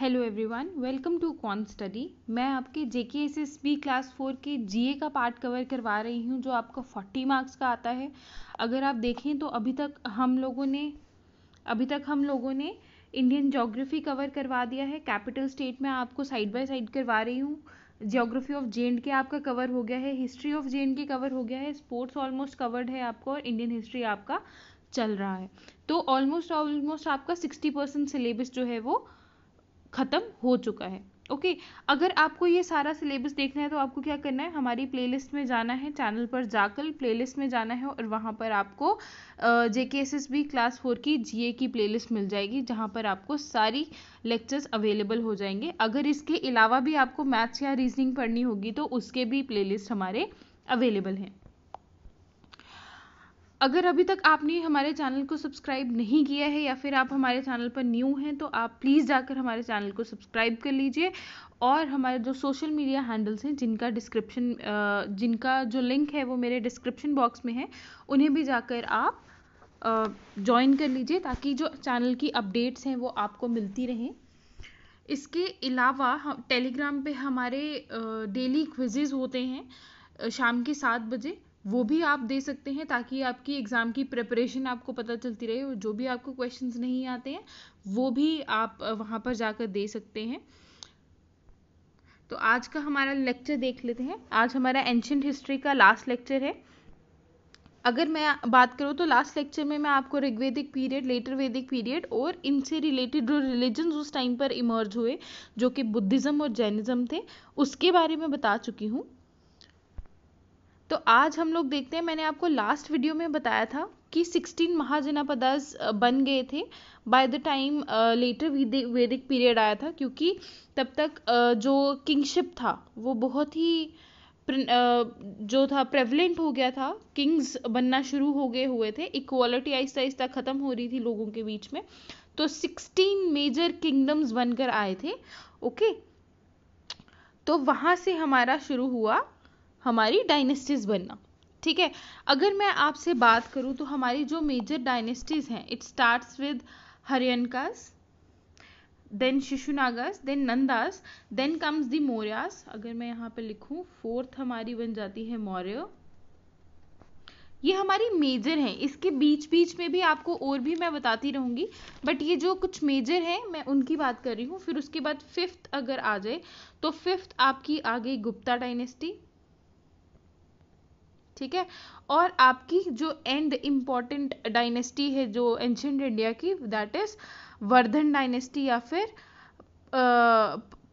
Hello everyone welcome to Kwan Study मैं आपके J K S S B class four के G ए का part cover करवा रही हूँ जो आपका फोर्टी मार्क्स का आता है अगर आप देखें तो अभी तक हम लोगों ने अभी तक हम लोगों ने इंडियन जोग्राफी कवर करवा दिया है कैपिटल स्टेट में आपको साइड बाय साइड करवा रही हूँ जियोग्राफी ऑफ जे एंड के आपका कवर हो गया है history of J and K cover हो गया है स्पोर्ट्स ऑलमोस्ट कवर्ड है आपको और इंडियन हिस्ट्री आपका चल रहा है तो ऑलमोस्ट ऑलमोस्ट आपका सिक्सटी परसेंट सिलेबस जो है वो ख़त्म हो चुका है ओके okay, अगर आपको ये सारा सिलेबस देखना है तो आपको क्या करना है हमारी प्लेलिस्ट में जाना है चैनल पर जाकर प्लेलिस्ट में जाना है और वहाँ पर आपको J K S S B class four की जी ए की प्लेलिस्ट मिल जाएगी जहाँ पर आपको सारी लेक्चर्स अवेलेबल हो जाएंगे अगर इसके अलावा भी आपको मैथ्स या रीजनिंग पढ़नी होगी तो उसके भी प्लेलिस्ट हमारे अवेलेबल हैं अगर अभी तक आपने हमारे चैनल को सब्सक्राइब नहीं किया है या फिर आप हमारे चैनल पर न्यू हैं तो आप प्लीज़ जाकर हमारे चैनल को सब्सक्राइब कर लीजिए और हमारे जो सोशल मीडिया हैंडल्स हैं जिनका डिस्क्रिप्शन जिनका जो लिंक है वो मेरे डिस्क्रिप्शन बॉक्स में है उन्हें भी जाकर आप ज्वाइन कर लीजिए ताकि जो चैनल की अपडेट्स हैं वो आपको मिलती रहें इसके अलावा हम टेलीग्राम पे हमारे डेली क्विजेज़ होते हैं शाम के सात बजे वो भी आप दे सकते हैं ताकि आपकी एग्ज़ाम की प्रिपरेशन आपको पता चलती रहे और जो भी आपको क्वेश्चंस नहीं आते हैं वो भी आप वहां पर जाकर दे सकते हैं तो आज का हमारा लेक्चर देख लेते हैं आज हमारा एंशंट हिस्ट्री का लास्ट लेक्चर है अगर मैं बात करूँ तो लास्ट लेक्चर में मैं आपको Rigvedic period later Vedic period और इनसे रिलेटेड जो रिलीजन उस टाइम पर इमर्ज हुए जो कि बुद्धिज़्म और जैनिज़्म थे उसके बारे में बता चुकी हूँ तो आज हम लोग देखते हैं मैंने आपको लास्ट वीडियो में बताया था कि 16 महाजनापदास बन गए थे by the time later Vedic period आया था क्योंकि तब तक uh, जो किंगशिप था वो बहुत ही जो था प्रेवलेंट हो गया था किंग्स बनना शुरू हो गए हुए थे इक्वालिटी आहिस्ता आहिस्ता ख़त्म हो रही थी लोगों के बीच में तो 16 मेजर किंगडम्स बनकर आए थे ओके तो वहाँ से हमारा शुरू हुआ हमारी डायनेस्टीज बनना ठीक है अगर मैं आपसे बात करूं तो हमारी जो मेजर डायनेस्टीज हैं it starts with Haryankas then Shishunagas then Nandas then comes the Mauryas अगर मैं यहाँ पे लिखूँ फोर्थ हमारी बन जाती है मौर्य ये हमारी मेजर हैं इसके बीच बीच में भी आपको और भी मैं बताती रहूंगी बट ये जो कुछ मेजर हैं मैं उनकी बात कर रही हूँ फिर उसके बाद फिफ्थ अगर आ जाए तो फिफ्थ आपकी आ गई गुप्ता डायनेस्टी ठीक है और आपकी जो एंड इम्पॉर्टेंट डायनेस्टी है जो एंशंट इंडिया की दैट इज वर्धन डायनेस्टी या फिर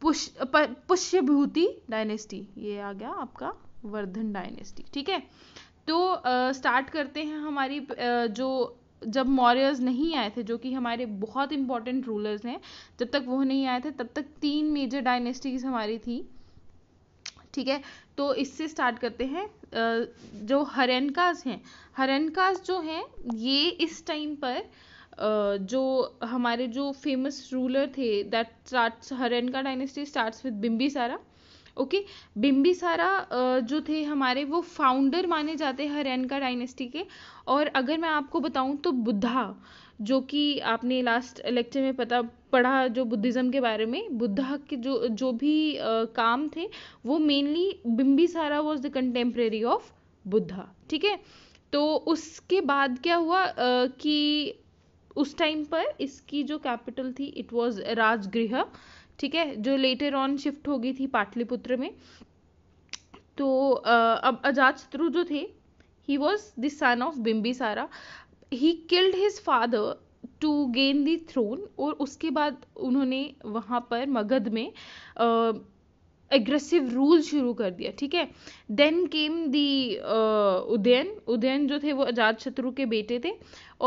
पुष्यभूति डायनेस्टी ये आ गया आपका वर्धन डायनेस्टी ठीक है तो स्टार्ट करते हैं हमारी आ, जो जब मॉरियर्स नहीं आए थे जो कि हमारे बहुत इंपॉर्टेंट रूलर्स हैं जब तक वो नहीं आए थे तब तक तीन मेजर डायनेस्टीज हमारी थी ठीक है तो इससे स्टार्ट करते हैं जो हरेनकाज हैं हरेनकाज जो हैं ये इस टाइम पर जो हमारे जो फेमस रूलर थे that start Haryanka dynasty starts with Bimbisara okay बिम्बी सारा जो थे हमारे वो फाउंडर माने जाते हैं हरेनका डायनेस्टी के और अगर मैं आपको बताऊं तो बुद्धा जो कि आपने लास्ट लेक्चर में पता पढ़ा जो बुद्धिज़्म के बारे में बुद्धा के जो जो भी आ, काम थे वो mainly Bimbisara was the contemporary of Buddha ठीक है तो उसके बाद क्या हुआ आ, कि उस टाइम पर इसकी जो कैपिटल थी इट वॉज राजगृह ठीक है जो लेटर ऑन शिफ्ट हो गई थी पाटलिपुत्र में तो अब अजात शत्रु जो थे he was the son of Bimbisara he killed his father to gain the throne और उसके बाद उन्होंने वहाँ पर मगध में एग्रेसिव रूल शुरू कर दिया ठीक है then came the Udayan Udayan जो थे वो अजात शत्रु के बेटे थे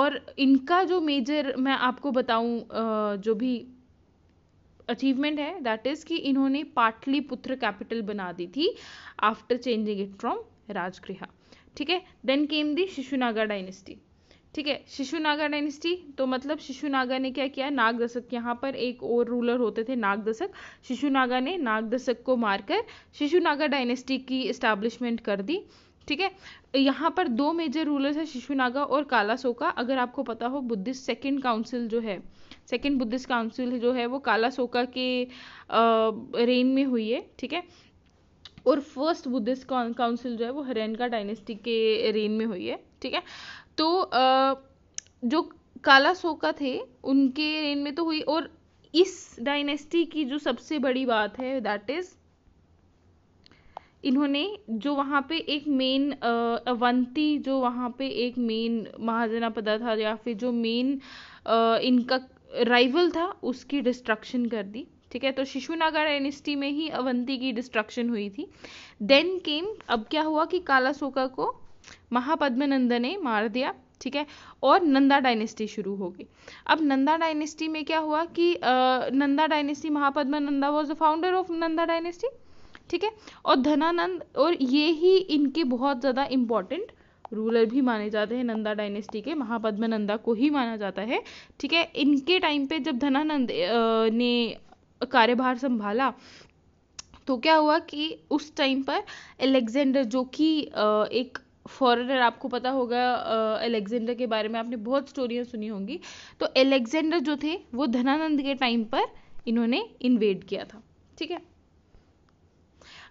और इनका जो मेजर मैं आपको बताऊँ जो भी अचीवमेंट है दैट इज़ कि इन्होंने पाटलिपुत्र कैपिटल बना दी थी after changing it from Rajgriha ठीक है देन केम दी शिशुनागा डायनेस्टी ठीक है शिशु नागा डायनेस्टी तो मतलब शिशु नागा ने क्या किया नाग दशक यहाँ पर एक और रूलर होते थे नाग दशक शिशु नागा ने नाग दशक को मारकर शिशु नागा डायनेस्टी की इस्टेब्लिशमेंट कर दी ठीक है यहाँ पर दो मेजर रूलर्स है शिशुनागा और कालासोका अगर आपको पता हो बुद्धिस्ट सेकेंड काउंसिल जो है सेकेंड बुद्धिस्ट काउंसिल जो है वो कालासोका के रेन में हुई है ठीक है और फर्स्ट बुद्धिस्ट काउंसिल जो है वो हरेनका डायनेस्टी के रेन में हुई है ठीक है तो जो काला सोका थे उनके रेन में तो हुई और इस डायनेस्टी की जो सबसे बड़ी बात है दैट इज इन्होंने जो वहाँ पे एक मेन अवंती जो वहाँ पे एक मेन पदा था या फिर जो मेन इनका राइवल था उसकी डिस्ट्रक्शन कर दी ठीक है तो शिशुनागा डायनेस्टी में ही अवंती की डिस्ट्रक्शन हुई थी देन केम अब क्या हुआ कि कालासोका को महापद्मनंद ने मार दिया ठीक है और नंदा डायनेस्टी शुरू हो गई अब नंदा डायनेस्टी में क्या हुआ कि आ, Nanda dynasty Mahapadma Nanda was the founder of Nanda dynasty ठीक है और धनानंद और ये ही इनके बहुत ज़्यादा इम्पॉर्टेंट रूलर भी माने जाते हैं नंदा डायनेस्टी के महापद्म नंदा को ही माना जाता है ठीक है इनके टाइम पे जब धनानंद ने कार्यभार संभाला तो क्या हुआ कि उस टाइम पर एलेक्जेंडर जो कि एक फॉरेनर आपको पता होगा अलेक्जेंडर के बारे में आपने बहुत स्टोरियाँ सुनी होंगी तो अलेक्जेंडर जो थे वो धनानंद के टाइम पर इन्होंने इन्वेड किया था ठीक है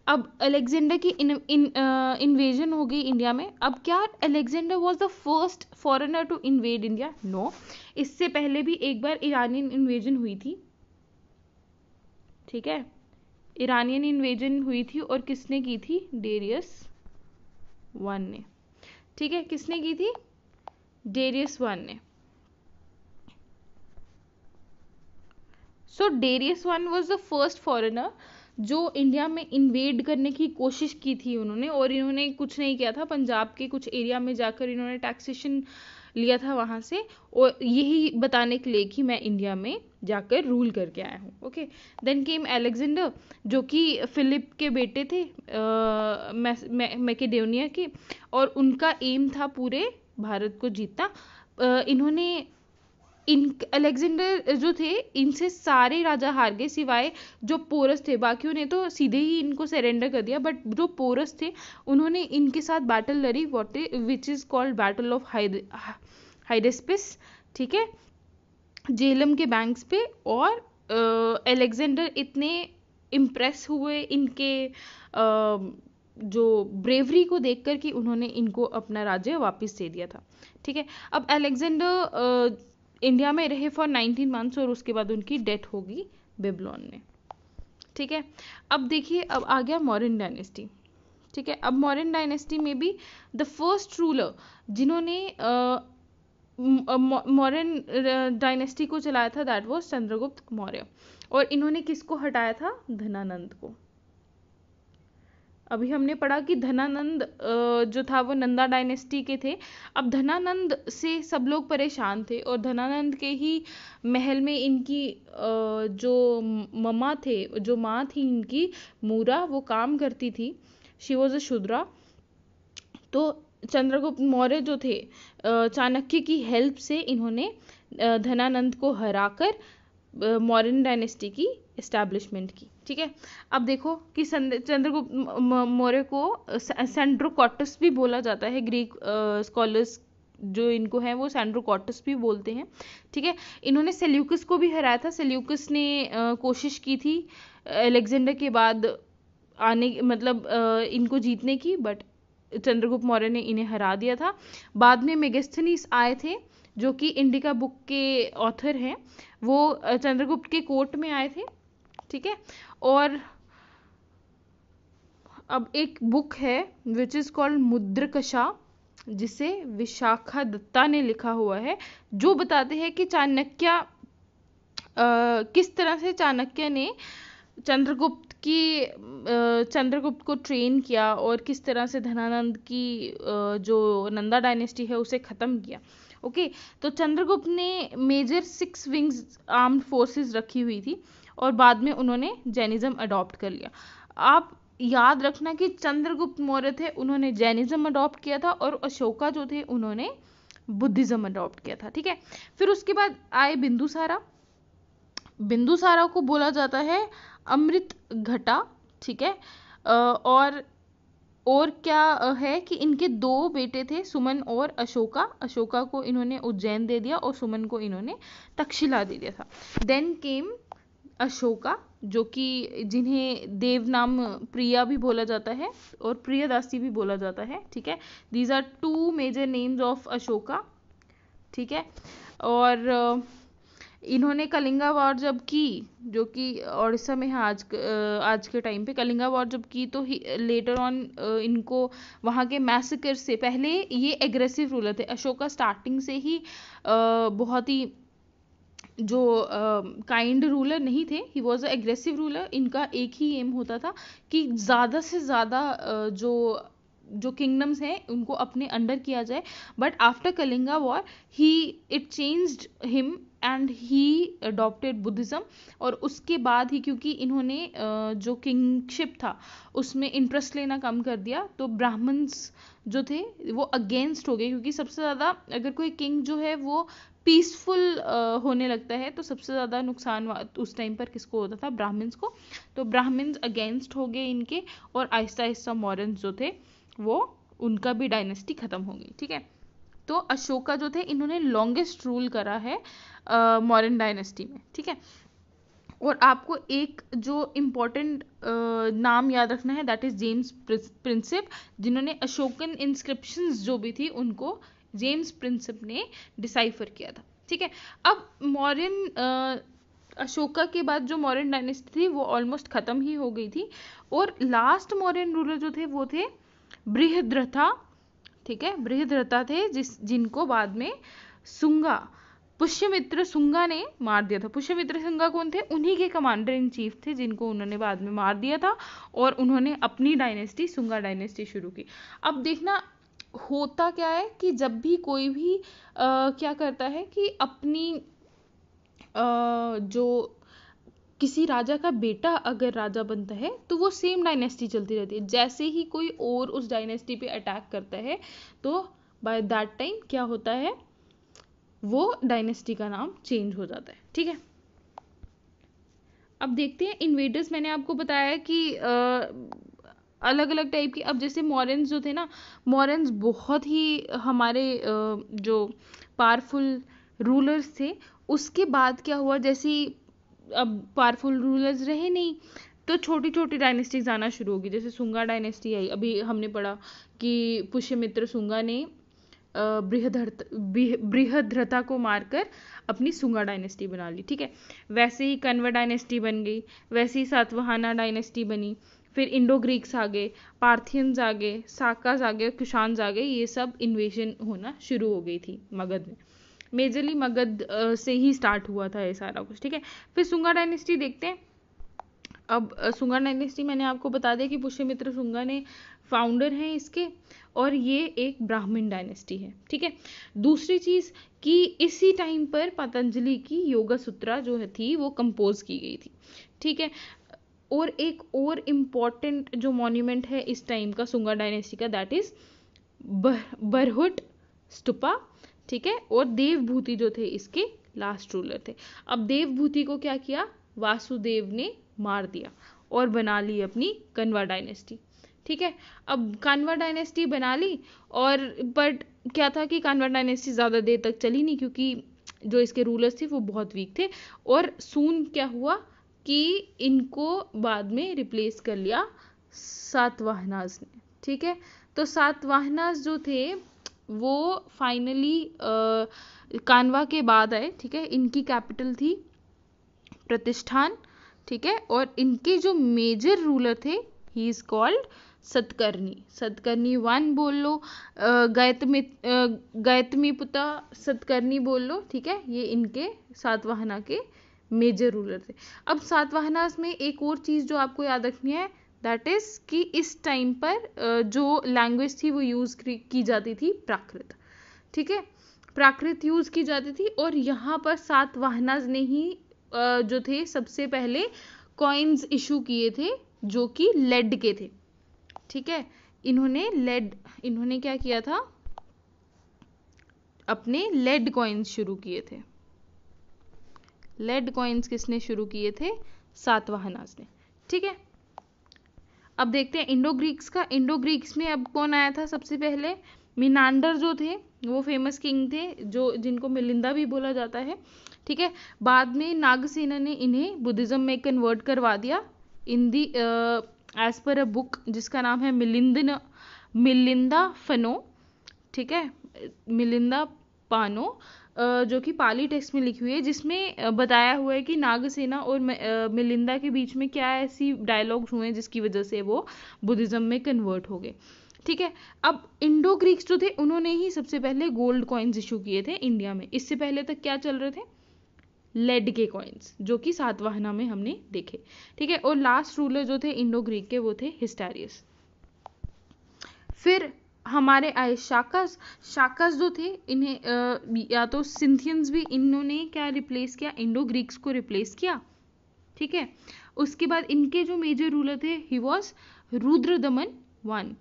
अब अलेक्जेंडर की इन, इन, इन्वेजन हो गई इंडिया में अब क्या Alexander was the first foreigner to invade India no इससे पहले भी एक बार ईरानियन इन्वेजन हुई थी ठीक है ईरानियन इन्वेजन हुई थी और किसने की थी डेरियस वन ने ठीक है किसने की थी डेरियस वन ने so Darius one was the first foreigner जो इंडिया में इन्वेड करने की कोशिश की थी उन्होंने और इन्होंने कुछ नहीं किया था पंजाब के कुछ एरिया में जाकर इन्होंने टैक्सेशन लिया था वहां से और यही बताने के लिए कि मैं इंडिया में जाकर रूल करके आया हूँ ओके देन केम एलेक्जेंडर जो कि फिलिप के बेटे थे मैकेडोनिया के और उनका एम था पूरे भारत को जीतना इन्होंने इन अलेक्जेंडर जो थे इनसे सारे राजा हार गए सिवाय जो पोरस थे बाकी ने तो सीधे ही इनको सरेंडर कर दिया बट जो पोरस थे उन्होंने इनके साथ बैटल लड़ी what which is called battle of Hydaspes ठीक है जेलम के बैंक्स पे और एलेक्जेंडर इतने इम्प्रेस हुए इनके जो ब्रेवरी को देखकर कि उन्होंने इनको अपना राज्य वापस दे दिया था ठीक है अब अलेक्जेंडर इंडिया में रहे फॉर 19 मंथ्स और उसके बाद उनकी डेथ होगी बेबलॉन में ठीक है अब देखिए अब आ गया मॉरन डायनेस्टी ठीक है अब मॉरन डायनेस्टी में भी द फर्स्ट रूलर जिन्होंने मौर्य डायनेस्टी uh, को चलाया था दैट वॉज चंद्रगुप्त मौर्य और इन्होंने किसको हटाया था धनानंद को अभी हमने पढ़ा कि धनानंद uh, जो था वो नंदा डायनेस्टी के थे अब धनानंद से सब लोग परेशान थे और धनानंद के ही महल में इनकी uh, जो ममा थे जो माँ थी इनकी मूरा वो काम करती थी शी वॉज अ शुद्रा तो चंद्रगुप्त मौर्य जो थे चाणक्य की हेल्प से इन्होंने धनानंद को हराकर मौर्यन डायनेस्टी की एस्टैब्लिशमेंट की ठीक है अब देखो कि चंद्रगुप्त मौर्य को सेंड्रोकॉटस भी बोला जाता है ग्रीक स्कॉलर्स जो इनको है वो सैंड्रोकॉटस भी बोलते हैं ठीक है इन्होंने सेल्यूकस को भी हराया था सेल्यूकस ने आ, कोशिश की थी अलेक्जेंडर के बाद आने मतलब आ, इनको जीतने की बट चंद्रगुप्त मौर्य ने इन्हें हरा दिया था बाद में मेगेस्थनीस आए थे जो कि इंडिका बुक के ऑथर हैं वो चंद्रगुप्त के कोर्ट में आए थे ठीक है और अब एक बुक है विच इज़ कॉल्ड मुद्रकशा जिसे विशाखा दत्ता ने लिखा हुआ है जो बताते हैं कि चाणक्य किस तरह से चाणक्य ने चंद्रगुप्त कि चंद्रगुप्त को ट्रेन किया और किस तरह से धनानंद की जो नंदा डायनेस्टी है उसे ख़त्म किया ओके तो चंद्रगुप्त ने major six wings armed forces रखी हुई थी और बाद में उन्होंने जैनिज़्म अडॉप्ट कर लिया आप याद रखना कि चंद्रगुप्त मौर्य थे उन्होंने जैनिज़्म अडॉप्ट किया था और अशोका जो थे उन्होंने बुद्धिज़्म अडॉप्ट किया था ठीक है फिर उसके बाद आए बिंदुसारा बिंदुसारा को बोला जाता है अमृत घटा ठीक है और और क्या है कि इनके दो बेटे थे सुमन और अशोका अशोका को इन्होंने उज्जैन दे दिया और सुमन को इन्होंने तक्षशिला दे दिया था देन केम अशोका जो कि जिन्हें देव नाम प्रिया भी बोला जाता है और प्रियादासी भी बोला जाता है ठीक है these are two major names of Ashoka ठीक है और इन्होंने कलिंगा वॉर जब की जो कि ओडिशा में है आज आज के टाइम पे कलिंगा वॉर जब की तो लेटर ऑन इनको वहाँ के मैसेकर से पहले ये एग्रेसिव रूलर थे अशोका स्टार्टिंग से ही बहुत ही जो काइंड uh, रूलर नहीं थे he was a aggressive ruler इनका एक ही एम होता था कि ज़्यादा से ज़्यादा uh, जो जो किंगडम्स हैं उनको अपने अंडर किया जाए but after Kalinga war he it changed him and he adopted Buddhism और उसके बाद ही क्योंकि इन्होंने जो किंगशिप था उसमें इंटरेस्ट लेना कम कर दिया तो ब्राह्मण्स जो थे वो अगेंस्ट हो गए क्योंकि सबसे ज़्यादा अगर कोई किंग जो है वो पीसफुल होने लगता है तो सबसे ज़्यादा नुकसान उस टाइम पर किसको होता था ब्राह्मण्स को तो ब्राह्मण्स अगेंस्ट हो गए इनके और आहिस्ता आहिस्ता मॉरन्स जो थे वो उनका भी डायनेस्टी ख़त्म हो गई ठीक है तो अशोका जो थे इन्होंने लॉन्गेस्ट रूल करा है मॉरन डायनेस्टी में ठीक है और आपको एक जो इम्पोर्टेंट नाम याद रखना है दैट इज़ जेम्स प्रिंसिप जिन्होंने अशोकन इंस्क्रिप्शन जो भी थी उनको जेम्स प्रिंसिप ने डिसाइफर किया था ठीक है अब मॉरन अशोका के बाद जो मॉरन डायनेस्टी थी वो ऑलमोस्ट ख़त्म ही हो गई थी और लास्ट मॉरन रूलर जो थे वो थे बृहद्रथा ठीक है बृहद्रता थे जिस जिनको बाद में सुंगा पुष्यमित्र सुंगा ने मार दिया था पुष्यमित्र सुंगा कौन थे उन्हीं के कमांडर इन चीफ थे जिनको उन्होंने बाद में मार दिया था और उन्होंने अपनी डायनेस्टी सुंगा डायनेस्टी शुरू की अब देखना होता क्या है कि जब भी कोई भी आ, क्या करता है कि अपनी आ, जो किसी राजा का बेटा अगर राजा बनता है तो वो सेम डायनेस्टी चलती रहती है जैसे ही कोई और उस डायनेस्टी पे अटैक करता है तो बाय दैट टाइम क्या होता है वो डायनेस्टी का नाम चेंज हो जाता है ठीक है अब देखते हैं इन्वेडर्स मैंने आपको बताया कि आ, अलग अलग टाइप के अब जैसे मॉरेंस जो थे ना मॉरेंस बहुत ही हमारे जो पावरफुल रूलर्स थे उसके बाद क्या हुआ जैसे अब पावरफुल रूलर्स रहे नहीं तो छोटी छोटी डायनेस्टीज आना शुरू होगी जैसे सुंगा डायनेस्टी आई अभी हमने पढ़ा कि पुष्यमित्र सुंगा ने बृहद्रता को मारकर अपनी सुंगा डायनेस्टी बना ली ठीक है वैसे ही कन्वर डायनेस्टी बन गई वैसे ही सातवाहाना डायनेस्टी बनी फिर इंडो ग्रीक्स आ गए पार्थियंस आ गए साकाज आ गए कुशांस आ गए ये सब इन्वेशन होना शुरू हो गई थी मगध में मेजरली मगध से ही स्टार्ट हुआ था ये सारा कुछ ठीक है फिर सुंगा डायनेस्टी देखते हैं अब सुंगा डायनेस्टी मैंने आपको बता दिया कि पुष्यमित्र सुंगा ने फाउंडर हैं इसके और ये एक ब्राह्मण डायनेस्टी है ठीक है दूसरी चीज़ कि इसी टाइम पर पतंजलि की योगा सूत्रा जो है थी वो कंपोज की गई थी ठीक है और एक और इम्पॉर्टेंट जो मॉन्यूमेंट है इस टाइम का सुंगा डायनेस्टी का दैट इज़ बरहुट स्तूपा ठीक है और देवभूति जो थे इसके लास्ट रूलर थे अब देवभूति को क्या किया वासुदेव ने मार दिया और बना ली अपनी कन्वा डायनेस्टी ठीक है अब कानवा डायनेस्टी बना ली और बट क्या था कि कानवा डायनेस्टी ज़्यादा देर तक चली नहीं क्योंकि जो इसके रूलर्स थे वो बहुत वीक थे और सून क्या हुआ कि इनको बाद में रिप्लेस कर लिया सातवाहनाज ने ठीक है तो सातवाहनाज जो थे वो फाइनली कानवा के बाद आए ठीक है इनकी कैपिटल थी प्रतिष्ठान ठीक है और इनके जो मेजर रूलर थे he is called Satakarni Satakarni one बोल लो गैतमी गैतमी पुता सतकर्णी बोल लो ठीक है ये इनके सातवाहना के मेजर रूलर थे अब सातवाहना में एक और चीज़ जो आपको याद रखनी है दैट इज़ कि इस टाइम पर जो लैंग्वेज थी वो यूज़ की जाती थी प्राकृत ठीक है प्राकृत यूज़ की जाती थी और यहाँ पर सात वाहनाज ने ही जो थे सबसे पहले कॉइन्स इशू किए थे जो कि लेड के थे ठीक है इन्होंने लेड इन्होंने क्या किया था अपने लेड कॉइन्स शुरू किए थे लेड कॉइन्स किसने शुरू किए थे सातवाहनाज ने ठीक है अब देखते हैं इंडो ग्रीक्स का इंडो ग्रीक्स में अब कौन आया था सबसे पहले मिनांडर जो थे वो फेमस किंग थे जो जिनको मिलिंदा भी बोला जाता है ठीक है बाद में नागसेना ने इन्हें बुद्धिज्म में कन्वर्ट करवा दिया इन दी एज पर अ बुक जिसका नाम है मिलिंद मिलिंदा फनो ठीक है मिलिंदा पानो जो कि पाली टेक्स्ट में लिखी हुई है जिसमें बताया हुआ है कि नागसेना और मिलिंदा के बीच में क्या ऐसी डायलॉग्स हुए जिसकी वजह से वो बुद्धिज़्म में कन्वर्ट हो गए ठीक है अब इंडो ग्रीक्स जो थे उन्होंने ही सबसे पहले गोल्ड कॉइन्स इशू किए थे इंडिया में इससे पहले तक क्या चल रहे थे लेड के कॉइन्स जो कि सातवाहना में हमने देखे ठीक है और लास्ट रूलर जो थे इंडो ग्रीक के वो थे हिस्टारियस फिर हमारे आए शाकस शाकस जो थे इन्हें या तो सिंथियंस भी इन्होंने क्या रिप्लेस किया इंडो ग्रीक्स को रिप्लेस किया ठीक है उसके बाद इनके जो मेजर रूलर थे ही वॉज रुद्र दमन वन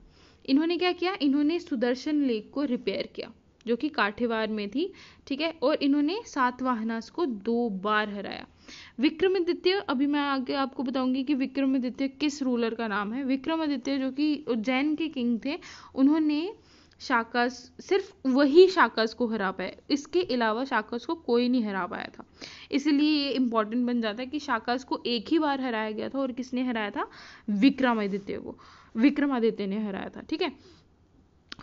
इन्होंने क्या किया इन्होंने सुदर्शन लेक को रिपेयर किया जो कि काठेवार में थी ठीक है और इन्होंने सातवाहनास को दो बार हराया विक्रमादित्य अभी मैं आगे आपको बताऊंगी कि विक्रमादित्य किस रूलर का नाम है विक्रमादित्य जो कि उज्जैन के किंग थे उन्होंने शाकस सिर्फ वही शाकस को हरा पाए इसके अलावा शाकस को कोई नहीं हरा पाया था इसलिए ये इम्पोर्टेंट बन जाता है कि शाकस को एक ही बार हराया गया था और किसने हराया था विक्रमादित्य को विक्रमादित्य ने हराया था ठीक है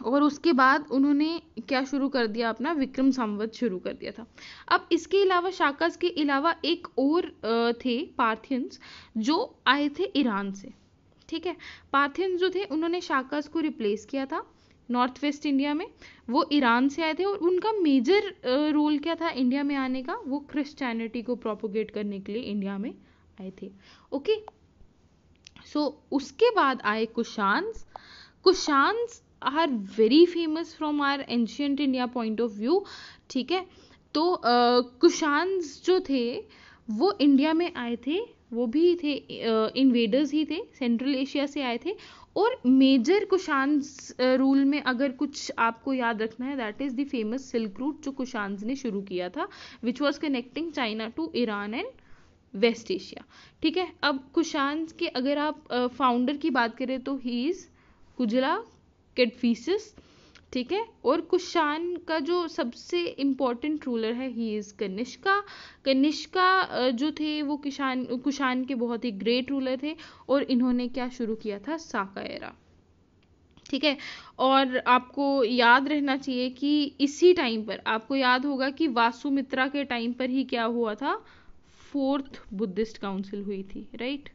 और उसके बाद उन्होंने क्या शुरू कर दिया अपना विक्रम संवत शुरू कर दिया था अब इसके अलावा शाकास के अलावा एक और थे पार्थियंस जो आए थे ईरान से ठीक है पार्थियंस जो थे उन्होंने शाकास को रिप्लेस किया था नॉर्थ वेस्ट इंडिया में वो ईरान से आए थे और उनका मेजर रोल क्या था इंडिया में आने का वो क्रिश्चियनिटी को प्रोपोगेट करने के लिए इंडिया में आए थे ओके सो so, उसके बाद आए Kushans Kushans are very famous from our ancient India point of view ठीक है तो कुशांस जो थे वो इंडिया में आए थे वो भी थे इन्वेडर्स ही थे सेंट्रल एशिया से आए थे और मेजर कुशांस रूल में अगर कुछ आपको याद रखना है that is the famous silk route जो कुशांस ने शुरू किया था which was connecting China to Iran and West Asia ठीक है अब कुशांस के अगर आप फाउंडर की बात करें तो ही इज़ कुजला किडफीसिस ठीक है और कुशान का जो सबसे इम्पोर्टेंट रूलर है ही इज़ कनिष्का कनिष्का जो थे वो किशान कुशान के बहुत ही ग्रेट रूलर थे और इन्होंने क्या शुरू किया था साकायरा ठीक है और आपको याद रहना चाहिए कि इसी टाइम पर आपको याद होगा कि वासुमित्रा के टाइम पर ही क्या हुआ था फोर्थ बुद्धिस्ट काउंसिल हुई थी राइट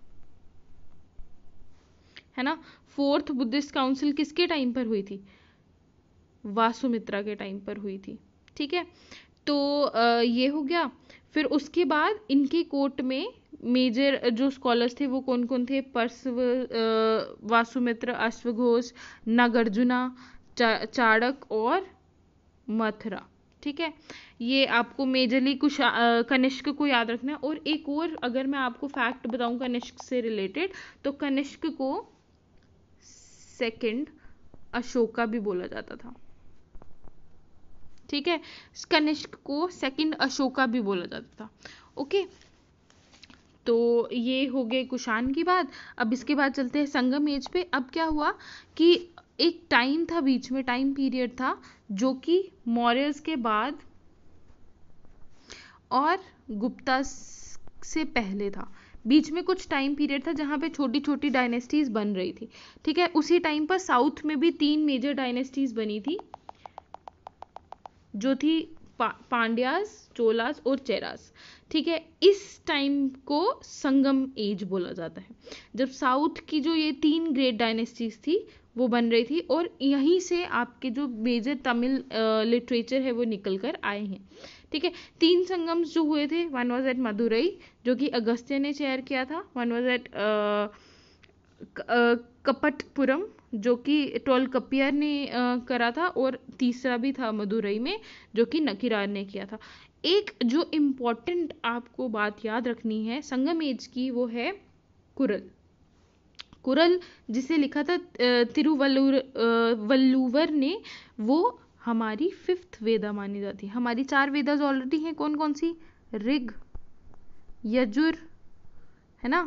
है ना फोर्थ बुद्धिस्ट काउंसिल किसके टाइम पर हुई थी वासुमित्रा के टाइम पर हुई थी ठीक है तो ये हो गया फिर उसके बाद इनके कोर्ट में मेजर जो स्कॉलर्स थे वो कौन कौन थे परस्व वासुमित्र अश्वघोष नागार्जुना चा, चाड़क और मथुरा ठीक है ये आपको मेजरली कुछ कनिष्क को याद रखना है और एक और अगर मैं आपको फैक्ट बताऊं कनिष्क से रिलेटेड तो कनिष्क को सेकेंड अशोका भी बोला जाता था ठीक है कनिष्क को सेकंड अशोका भी बोला जाता था ओके तो ये हो गए कुशान की बात अब इसके बाद चलते हैं संगम एज पे अब क्या हुआ कि एक टाइम था बीच में टाइम पीरियड था जो कि मौर्यस के बाद और गुप्ता से पहले था बीच में कुछ टाइम पीरियड था जहाँ पे छोटी छोटी डायनेस्टीज़ बन रही थी ठीक है उसी टाइम पर साउथ में भी तीन मेजर डायनेस्टीज़ बनी थी जो थी पा, पांड्यास चोलास और चेरास ठीक है इस टाइम को संगम एज बोला जाता है जब साउथ की जो ये तीन ग्रेट डायनेस्टीज थी वो बन रही थी और यहीं से आपके जो मेजर तमिल लिटरेचर है वो निकल कर आए हैं ठीक है तीन संगम्स जो हुए थे वन वॉज एट मदुरई जो कि अगस्त्य ने चेयर किया था वन वॉज एट कपटपुरम जो कि टोल कपियर ने आ, करा था और तीसरा भी था मदुरई में जो कि नकीरार ने किया था एक जो इम्पॉर्टेंट आपको बात याद रखनी है संगम एज की वो है कुरल कुरल जिसे लिखा था तिरुवल्लुवर ने वो हमारी फिफ्थ वेदा मानी जाती है हमारी चार वेदाज ऑलरेडी हैं कौन कौन सी ऋग यजुर है ना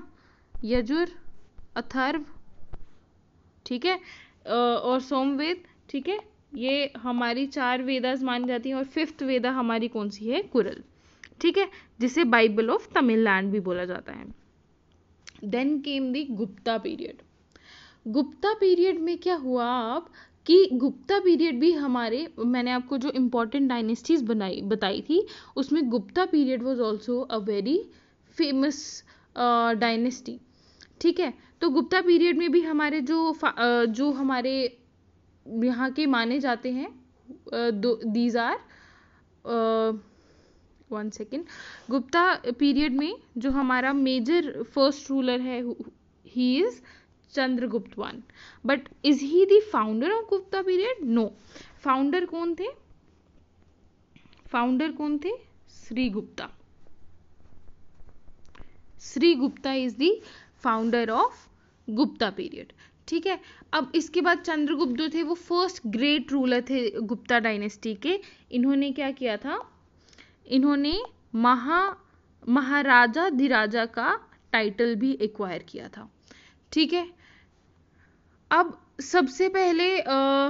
यजुर अथर्व ठीक है और सोमवेद ठीक है ये हमारी चार वेदाज मानी जाती हैं और फिफ्थ वेदा हमारी कौन सी है कुरल ठीक है जिसे बाइबल ऑफ तमिलनाड भी बोला जाता है then came the Gupta period Gupta period में क्या हुआ आप कि गुप्ता पीरियड भी हमारे मैंने आपको जो इम्पोर्टेंट डायनेस्टीज़ बनाई बताई थी उसमें Gupta period was also a very famous dynasty ठीक है तो गुप्ता पीरियड में भी हमारे जो uh, जो हमारे यहाँ के माने जाते हैं these are one second Gupta period में जो हमारा मेजर फर्स्ट रूलर है he is Chandragupta one but is he the founder of Gupta period no founder कौन थे फाउंडर कौन थे Shri Gupta Shri Gupta is the founder of Gupta period ठीक है अब इसके बाद चंद्रगुप्त जो थे वो फर्स्ट ग्रेट रूलर थे गुप्ता डायनेस्टी के इन्होंने क्या किया था इन्होंने महा महाराजा धिराजा का टाइटल भी एक्वायर किया था ठीक है अब सबसे पहले आ,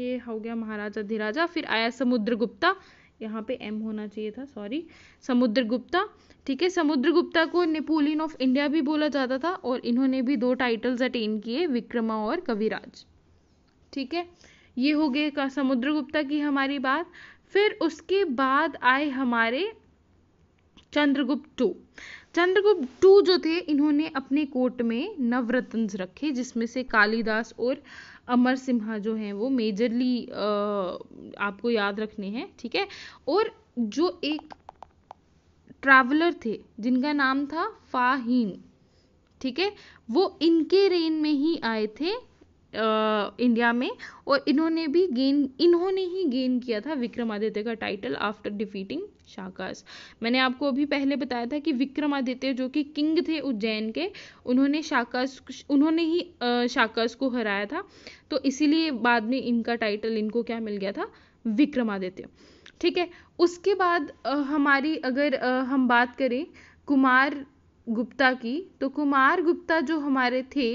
ये हो गया महाराजा धीराजा फिर आया समुद्र गुप्ता यहाँ पे एम होना चाहिए था सॉरी गुप्ता ठीक है गुप्ता को नेपोलियन ऑफ इंडिया भी बोला जाता था और इन्होंने भी दो टाइटल्स अटेन किए विक्रमा और कविराज ठीक है ये हो गए का गुप्ता की हमारी बात फिर उसके बाद आए हमारे चंद्रगुप्त टू चंद्रगुप्त टू जो थे इन्होंने अपने कोर्ट में नवरत्न रखे जिसमें से कालिदास और अमर सिम्हा जो हैं वो मेजरली आपको याद रखने हैं ठीक है और जो एक ट्रैवलर थे जिनका नाम था फाहीन ठीक है वो इनके रेन में ही आए थे आ, इंडिया में और इन्होंने भी गेन इन्होंने ही गेन किया था विक्रमादित्य का टाइटल आफ्टर डिफीटिंग शाकास मैंने आपको अभी पहले बताया था कि विक्रमादित्य जो कि किंग थे उज्जैन के उन्होंने शाकास उन्होंने ही शाकास को हराया था तो इसीलिए बाद में इनका टाइटल इनको क्या मिल गया था विक्रमादित्य ठीक है उसके बाद हमारी अगर हम बात करें कुमार गुप्ता की तो कुमार गुप्ता जो हमारे थे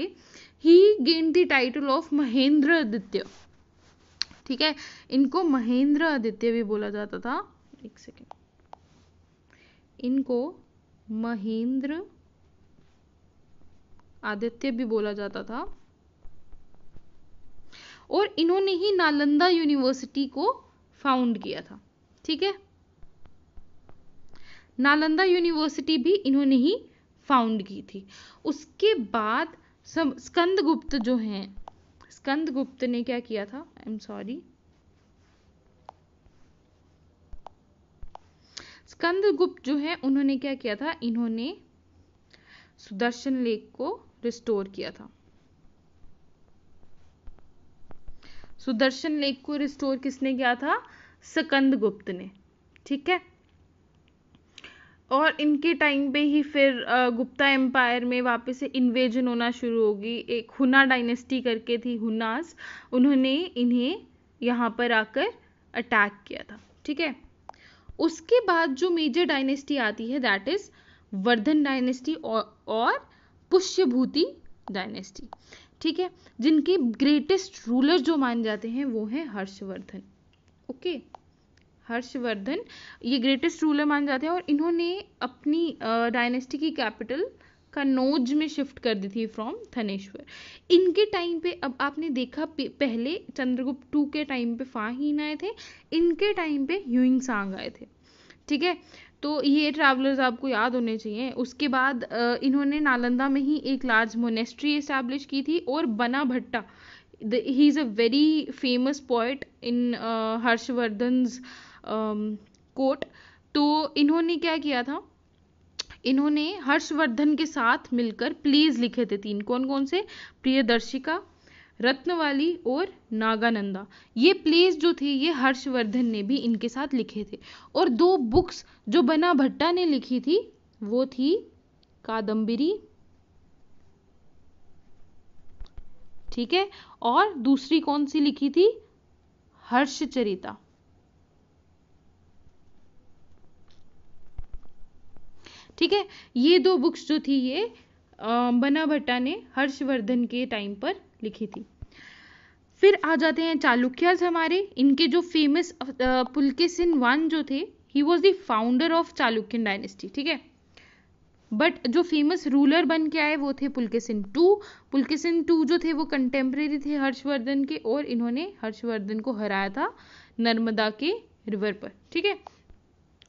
he gain the title of Mahendraditya ठीक है इनको महेंद्र आदित्य भी बोला जाता था एक सेकेंड इनको महेंद्र आदित्य भी बोला जाता था और इन्होंने ही नालंदा यूनिवर्सिटी को फाउंड किया था ठीक है नालंदा यूनिवर्सिटी भी इन्होंने ही फाउंड की थी उसके बाद स्कंदगुप्त जो हैं स्कंदगुप्त ने क्या किया था आई एम सॉरी गुप्त जो है उन्होंने क्या किया था इन्होंने सुदर्शन लेक को रिस्टोर किया था सुदर्शन लेक को रिस्टोर किसने किया था गुप्त ने ठीक है और इनके टाइम पे ही फिर गुप्ता एम्पायर में वापस से इन्वेजन होना शुरू होगी एक हुना डायनेस्टी करके थी हुनास उन्होंने इन्हें यहाँ पर आकर अटैक किया था ठीक है उसके बाद जो मेजर डायनेस्टी आती है दैट इज वर्धन डायनेस्टी और, पुष्यभूति डायनेस्टी ठीक है जिनके ग्रेटेस्ट रूलर जो मान जाते हैं वो हैं हर्षवर्धन ओके हर्षवर्धन ये ग्रेटेस्ट रूलर मान जाते हैं और इन्होंने अपनी डायनेस्टी की कैपिटल कन्नौज में शिफ्ट कर दी थी फ्रॉम थनेश्वर इनके टाइम पे अब आपने देखा पहले चंद्रगुप्त टू के टाइम पे फाहीन आए थे इनके टाइम पे ह्यूइंग सांग आए थे ठीक है तो ये ट्रैवलर्स आपको याद होने चाहिए उसके बाद इन्होंने नालंदा में ही एक लार्ज मोनेस्ट्री इस्टेब्लिश की थी और Bana Bhatta he is a very famous poet in Harshavardhan court तो इन्होंने क्या किया था इन्होंने हर्षवर्धन के साथ मिलकर प्लीज लिखे थे तीन कौन कौन से प्रियदर्शिका रत्नवाली और नागानंदा ये प्लेस जो थे ये हर्षवर्धन ने भी इनके साथ लिखे थे और दो बुक्स जो बना भट्टा ने लिखी थी वो थी कादम्बरी ठीक है और दूसरी कौन सी लिखी थी हर्षचरिता ठीक है ये दो बुक्स जो थी ये बना भट्टा ने हर्षवर्धन के टाइम पर लिखी थी फिर आ जाते हैं चालुक्यज हमारे इनके जो फेमस पुलकेसिन वन जो थे he was the founder of Chalukyan dynasty ठीक है बट जो फेमस रूलर बन के आए वो थे पुलकेसिन टू पुलकेसिन टू जो थे वो कंटेम्प्रेरी थे हर्षवर्धन के और इन्होंने हर्षवर्धन को हराया था नर्मदा के रिवर पर ठीक है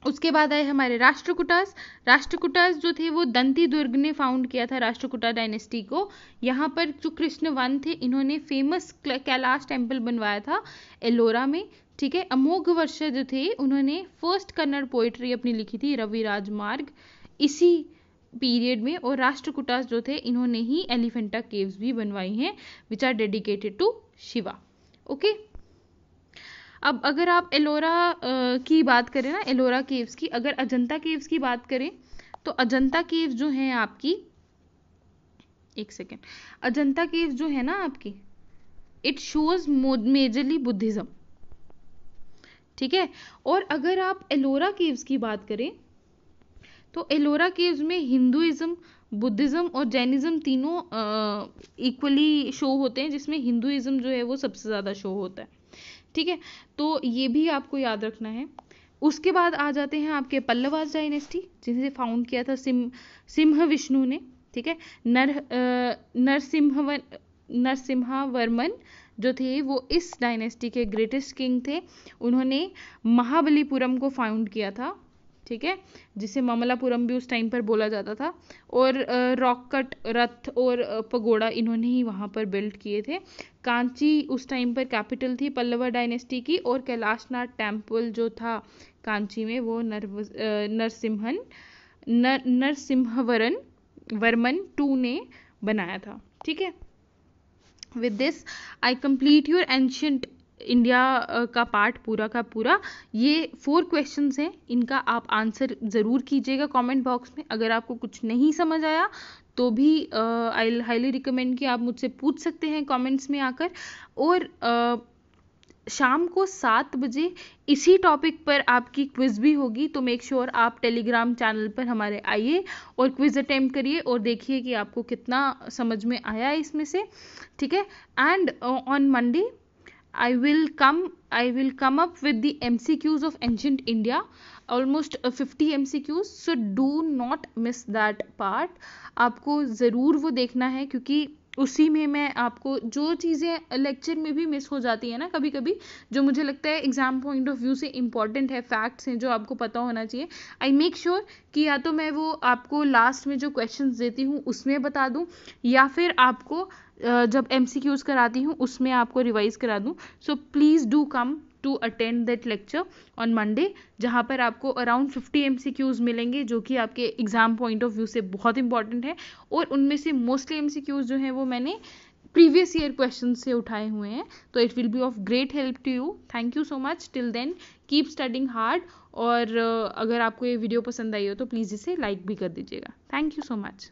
उसके बाद आए हमारे राष्ट्रकुटास राष्ट्रकुटास जो थे वो दंती दुर्ग ने फाउंड किया था राष्ट्रकुटा डायनेस्टी को यहाँ पर जो कृष्ण वन थे इन्होंने फेमस कैलाश टेम्पल बनवाया था एलोरा में ठीक है अमोघ वर्षा जो थे उन्होंने फर्स्ट कन्नड़ पोइट्री अपनी लिखी थी रवि राजमार्ग इसी पीरियड में और राष्ट्रकुटास जो थे इन्होंने ही एलिफेंटा केव्स भी बनवाई हैं which are dedicated to Shiva okay okay? अब अगर आप एलोरा की बात करें ना एलोरा केव्स की अगर अजंता केव्स की बात करें तो अजंता केव्स जो है आपकी एक सेकेंड अजंता केव्स जो है ना आपकी इट शोज मेजरली बुद्धिज़्म ठीक है और अगर आप एलोरा केव्स की बात करें तो एलोरा केव्स में हिंदुइज्म बुद्धिज़्म और जैनिज़्म तीनों इक्वली शो होते हैं जिसमें हिंदुइज्म जो है वो सबसे ज़्यादा शो होता है ठीक है तो ये भी आपको याद रखना है उसके बाद आ जाते हैं आपके पल्लवास डायनेस्टी जिसे फाउंड किया था सिम सिंह विष्णु ने ठीक है नर नरसिम्हवन वर्मन जो थे वो इस डायनेस्टी के ग्रेटेस्ट किंग थे उन्होंने महाबलीपुरम को फाउंड किया था ठीक है जिसे ममलापुरम भी उस टाइम पर बोला जाता था और रॉक कट रथ और पगोड़ा इन्होंने ही वहाँ पर बिल्ड किए थे कांची उस टाइम पर कैपिटल थी पल्लवा डायनेस्टी की और कैलाशनाथ टेम्पल जो था कांची में वो नरव नरसिम्हन नर नरसिम्हवरन वर्मन टू ने बनाया था ठीक है with this I complete your ancient India का पार्ट पूरा का पूरा ये फोर क्वेश्चन हैं इनका आप आंसर ज़रूर कीजिएगा कमेंट बॉक्स में अगर आपको कुछ नहीं समझ आया तो भी आई हाईली रिकमेंड कि आप मुझसे पूछ सकते हैं कमेंट्स में आकर और uh, शाम को सात बजे इसी टॉपिक पर आपकी क्विज भी होगी तो मेक श्योर sure आप टेलीग्राम चैनल पर हमारे आइए और क्विज अटेम्प्ट करिए और देखिए कि आपको कितना समझ में आया इसमें से ठीक है and on Monday I will come I will come up with the MCQs of ancient India almost 50 MCQs so do not miss that part आपको ज़रूर वो देखना है क्योंकि उसी में मैं आपको जो चीज़ें लेक्चर में भी मिस हो जाती है ना कभी कभी जो मुझे लगता है एग्जाम पॉइंट ऑफ व्यू से इम्पॉर्टेंट है फैक्ट्स हैं जो आपको पता होना चाहिए आई मेक श्योर कि या तो मैं वो आपको लास्ट में जो क्वेश्चन देती हूँ उसमें बता दूँ या फिर आपको जब एम कराती हूँ उसमें आपको रिवाइज़ करा दूँ so please do come to attend that lecture on Monday जहाँ पर आपको around fifty M C Qs मिलेंगे जो कि आपके एग्जाम पॉइंट ऑफ व्यू से बहुत इंपॉर्टेंट है और उनमें से मोस्टली एम सी क्यूज जो हैं वो मैंने प्रीवियस ईयर क्वेश्चन से उठाए हुए हैं तो it will be of great help to you thank you so much till then keep studying hard और अगर आपको ये वीडियो पसंद आई हो तो प्लीज़ इसे लाइक भी कर दीजिएगा थैंक यू सो मच